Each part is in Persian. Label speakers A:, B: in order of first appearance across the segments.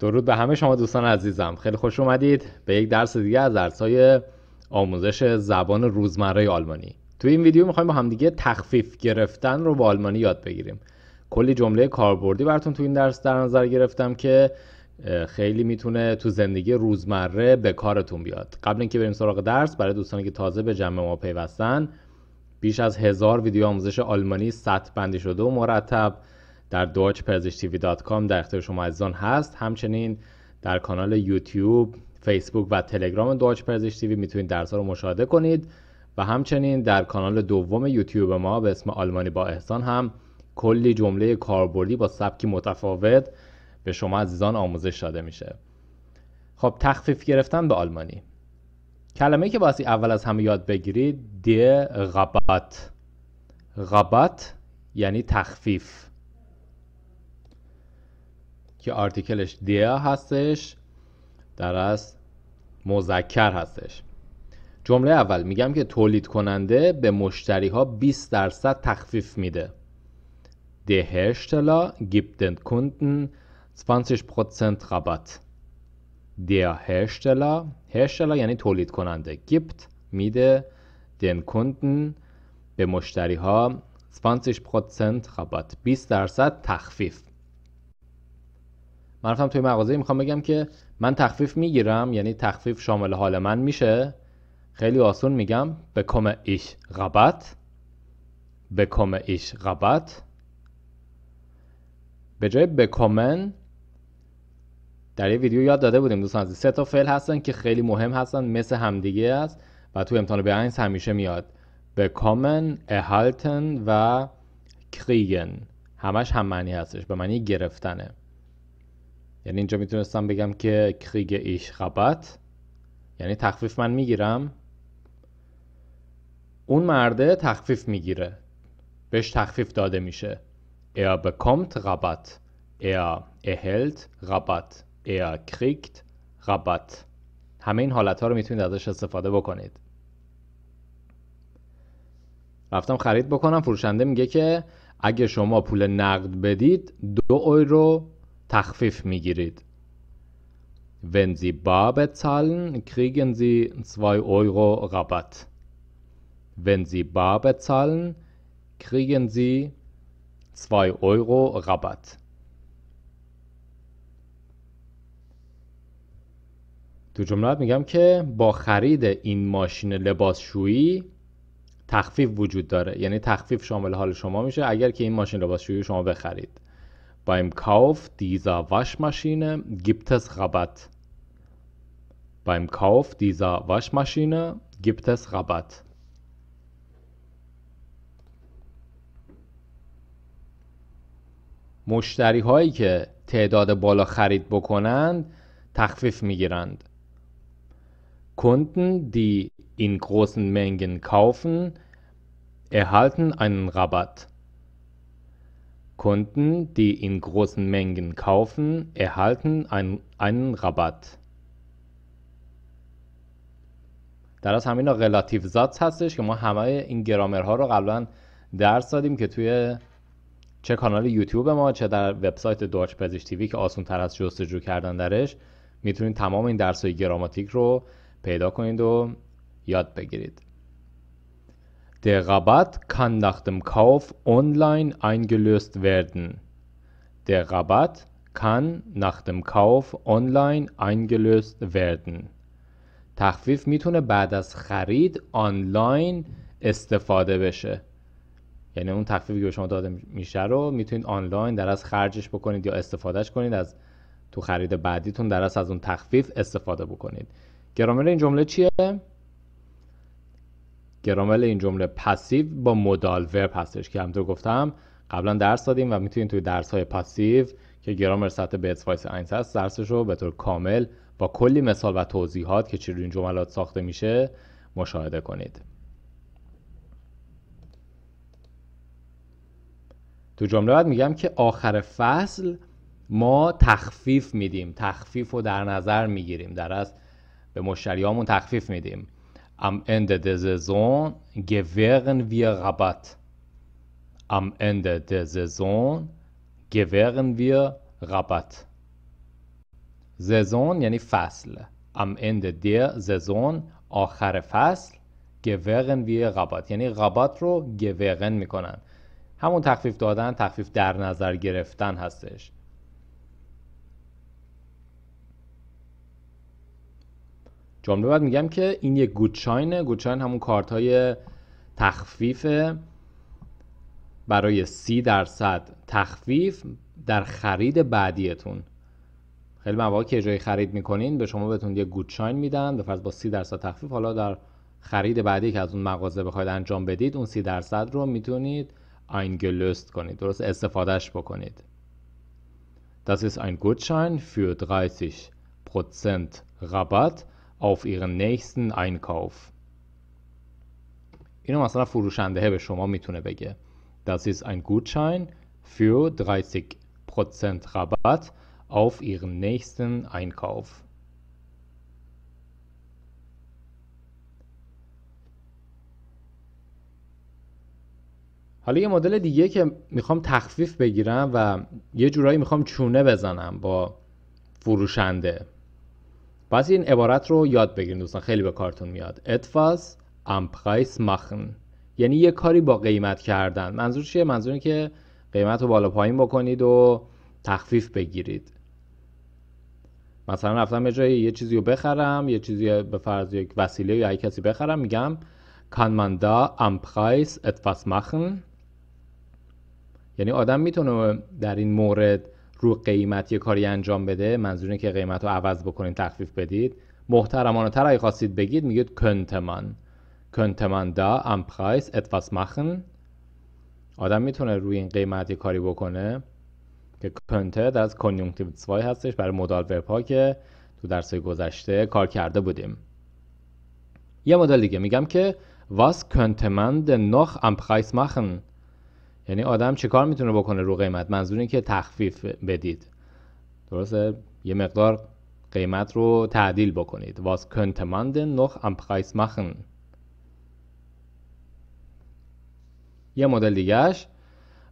A: درود به همه شما دوستان عزیزم خیلی خوش اومدید به یک درس دیگه از درس‌های آموزش زبان روزمره آلمانی تو این ویدیو میخوایم با همدیگه تخفیف گرفتن رو با آلمانی یاد بگیریم کلی جمله کاربردی براتون تو این درس در نظر گرفتم که خیلی میتونه تو زندگی روزمره به کارتون بیاد قبل اینکه بریم سراغ درس برای دوستانی که تازه به جمع ما پیوستن بیش از هزار ویدیو آموزش آلمانی سطح بندی شده و مرتب در دوچ تیوی دات کام در اختیار شما عزیزان هست همچنین در کانال یوتیوب فیسبوک و تلگرام دوچ میتونید درس ها رو مشاهده کنید و همچنین در کانال دوم یوتیوب ما به اسم آلمانی با احسان هم کلی جمله کاربردی با سبکی متفاوت به شما عزیزان آموزش داده میشه خب تخفیف گرفتن به آلمانی کلمه که باسی اول از همه یاد بگیرید دی غبات غبات یعنی تخفیف که آرتیکلش دیا هستش در از مذکر هستش جمله اول میگم که تولید کننده به مشتری ها 20 درصد تخفیف میده Der Hersteller gibt den Kunden 20% Rabatt. Der Hersteller, Hersteller یعنی تولید کننده gibt میده den Kunden به مشتری ها 20% Rabatt 20 درصد تخفیف من رفتم توی مغازه میخوام بگم که من تخفیف میگیرم یعنی تخفیف شامل حال من میشه خیلی آسون میگم بکم ایش غبت بکم ایش غبت به جای بکومن در یه ویدیو یاد داده بودیم دوستان از سه تا فعل هستن که خیلی مهم هستن مثل همدیگه است و تو امتحان به همیشه میاد بکومن اهالتن و کریگن همش هم معنی هستش به معنی گرفتنه یعنی اینجا میتونستم بگم که کریگ ایش غبت یعنی تخفیف من میگیرم اون مرده تخفیف میگیره بهش تخفیف داده میشه ایا بکمت غبت ایا اهلت غبت ایا کریگت غبت همه این حالتها رو میتونید ازش استفاده بکنید رفتم خرید بکنم فروشنده میگه که اگه شما پول نقد بدید دو یورو می میگیرید. Wenn Sie bar bezahlen, kriegen Sie 2 Euro Rabatt. Wenn Sie bar bezahlen, kriegen Sie 2 Euro Rabatt. تو جملات میگم که با خرید این ماشین لباسشویی تخفیف وجود داره یعنی تخفیف شامل حال شما میشه اگر که این ماشین لباسشویی شما بخرید Beim Kauf dieser Waschmaschine gibt es Rabatt. Beim Kauf dieser Waschmaschine gibt es Rabatt. مشتری هایی که تعداد بالا خرید بکنند تخفیف می گیرند. Kunden, die in großen Mengen kaufen, erhalten einen Rabatt. Kunden, die in großen Mengen kaufen, erhalten einen Rabatt. در از همین رلاتیو ذات هستش که ما همه این گرامر ها رو قبلا درس دادیم که توی چه کانال یوتیوب ما چه در وبسایت دوچ پزیش تیوی که آسان تر از جستجو کردن درش میتونید تمام این درس های گراماتیک رو پیدا کنید و یاد بگیرید Der Rabatt kann nach dem Kauf online eingelöst werden. Der Rabatt kann nach dem Kauf online eingelöst werden. تخفیف میتونه بعد از خرید آنلاین استفاده بشه یعنی اون تخفیفی که به شما داده میشه رو میتونید آنلاین در از خرجش بکنید یا استفادهش کنید از تو خرید بعدیتون در از از اون تخفیف استفاده بکنید گرامر این جمله چیه گرامل این جمله پسیو با مودال ورب هستش که همطور گفتم قبلا درس دادیم و میتونید توی درس های پسیو که گرامر سطح بیت وایس اینس هست درسش رو به طور کامل با کلی مثال و توضیحات که چجوری این جملات ساخته میشه مشاهده کنید تو جمله بعد میگم که آخر فصل ما تخفیف میدیم تخفیف رو در نظر میگیریم در از به مشتریامون تخفیف میدیم Am Ende der Saison gewähren wir Rabatt. Am Ende der Saison gewähren wir Rabatt. Saison, یعنی فصل am Ende der Saison آخر فصل gewähren wir Rabatt یعنی Rabatt رو gewähren میکنن همون تخفیف دادن تخفیف در نظر گرفتن هستش جمله بعد میگم که این یک گودشاینه گودشاین همون کارت های تخفیف برای سی درصد تخفیف در خرید بعدیتون خیلی مواقع که جایی خرید میکنین به شما بهتون یه گودشاین میدن به فرض با سی درصد تخفیف حالا در خرید بعدی که از اون مغازه بخواید انجام بدید اون سی درصد رو میتونید آینگلست کنید درست استفادهش بکنید Das ist ein Gutschein für 30 Rabatt auf ihren nächsten Einkauf اینو مثلا فروشنده به شما میتونه بگه Das ist ein Gutschein für 30% Rabatt auf Ihren nächsten Einkauf. حالا یه مدل دیگه که میخوام تخفیف بگیرم و یه جورایی میخوام چونه بزنم با فروشنده پس این عبارت رو یاد بگیرین دوستان خیلی به کارتون میاد اتفاس پرایس ماخن یعنی یه کاری با قیمت کردن منظور چیه منظور که قیمت رو بالا پایین بکنید و تخفیف بگیرید مثلا رفتم به جایی یه چیزی رو بخرم یه چیزی به فرض یک وسیله یا یک کسی بخرم میگم کان من دا مخن یعنی آدم میتونه در این مورد رو قیمت یه کاری انجام بده منظورینه که قیمت رو عوض بکنین تخفیف بدید محترمانه تر اگه خواستید بگید میگید کنتمان کنتمان دا ام پرایس اتفاس مخن آدم میتونه روی این قیمت یه کاری بکنه که کنته در از کنیونکتیو 2 هستش برای مدال ورپا که تو درس گذشته کار کرده بودیم یه مدل دیگه میگم که واس کنتمان man نخ noch am یعنی آدم چیکار میتونه بکنه رو قیمت منظور که تخفیف بدید درسته یه مقدار قیمت رو تعدیل بکنید was کنت man نخ noch am Preis machen یه مدل دیگهش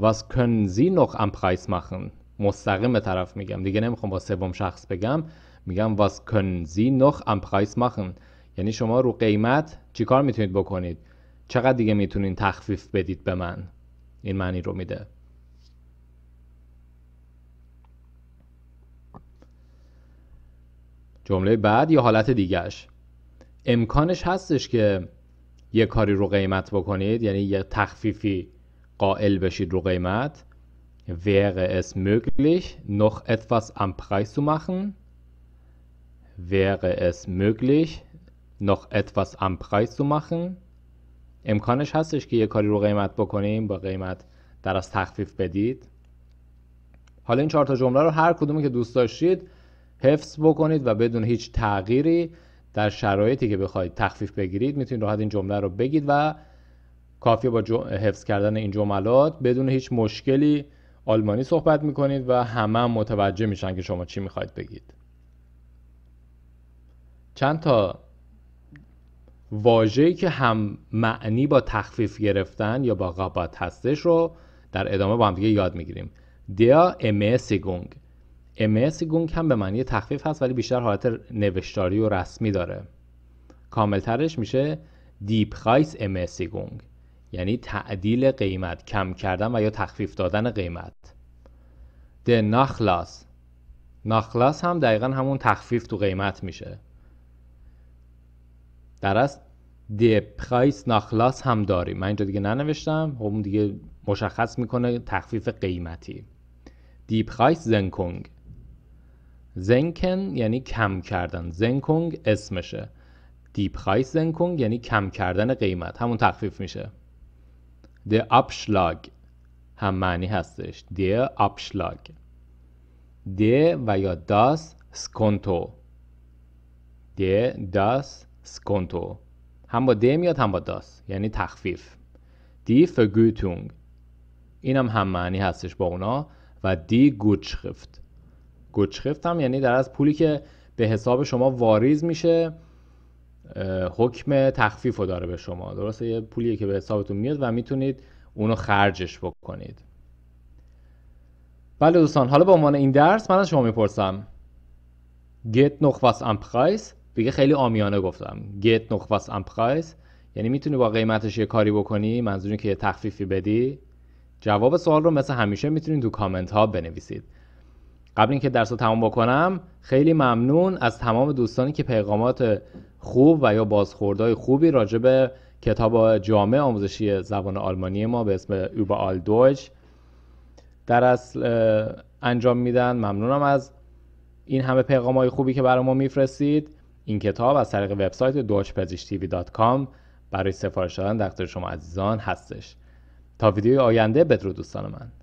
A: was کن زی noch am Preis machen مستقیم به طرف میگم دیگه نمیخوام با سوم شخص بگم میگم was کن زی noch am Preis machen یعنی شما رو قیمت چیکار میتونید بکنید چقدر دیگه میتونید تخفیف بدید به من این معنی رو میده جمله بعد یا حالت دیگهش امکانش هستش که یه کاری رو قیمت بکنید یعنی یه تخفیفی قائل بشید رو قیمت wäre es möglich noch etwas am Preis zu machen wäre es möglich noch etwas am Preis zu machen امکانش هستش که یه کاری رو قیمت بکنیم با قیمت در از تخفیف بدید حالا این چهار تا جمله رو هر کدومی که دوست داشتید حفظ بکنید و بدون هیچ تغییری در شرایطی که بخواید تخفیف بگیرید میتونید راحت این جمله رو بگید و کافی با حفظ کردن این جملات بدون هیچ مشکلی آلمانی صحبت میکنید و همه متوجه میشن که شما چی میخواید بگید چند تا واژه‌ای که هم معنی با تخفیف گرفتن یا با قبات هستش رو در ادامه با هم دیگه یاد میگیریم دیا امسیگونگ امسیگونگ هم به معنی تخفیف هست ولی بیشتر حالت نوشتاری و رسمی داره کاملترش میشه دیپ خایس سیگونگ یعنی تعدیل قیمت کم کردن و یا تخفیف دادن قیمت د ناخلاس ناخلاس هم دقیقا همون تخفیف تو قیمت میشه در از پرایس ناخلاس هم داریم من اینجا دیگه ننوشتم خب اون دیگه مشخص میکنه تخفیف قیمتی دیپخایس زنکونگ زنکن یعنی کم کردن زنکونگ اسمشه دیپخایس زنکونگ یعنی کم کردن قیمت همون تخفیف میشه د اپشلاگ هم معنی هستش دی اپشلاگ د و یا داس سکنتو دی داس سکونتو هم با د میاد هم با داس یعنی تخفیف دی فگوتونگ اینم هم, هم معنی هستش با اونا و دی گوچخفت گوچخفت هم یعنی در از پولی که به حساب شما واریز میشه حکم تخفیف رو داره به شما درسته یه پولیه که به حسابتون میاد و میتونید اونو خرجش بکنید بله دوستان حالا به عنوان این درس من از شما میپرسم get نخواست ام پرایس بگه خیلی آمیانه گفتم گت نخواست ام پرایس یعنی میتونی با قیمتش یه کاری بکنی منظوری که یه تخفیفی بدی جواب سوال رو مثل همیشه میتونید تو کامنت ها بنویسید قبل اینکه درس رو تمام بکنم خیلی ممنون از تمام دوستانی که پیغامات خوب و یا بازخوردهای خوبی راجع به کتاب جامع آموزشی زبان آلمانی ما به اسم اوبا آل در اصل انجام میدن ممنونم از این همه پیغام های خوبی که برای ما میفرستید این کتاب از طریق وبسایت deutschpesishtv.com برای سفارش دادن در شما عزیزان هستش تا ویدیوی آینده بدرود دوستان من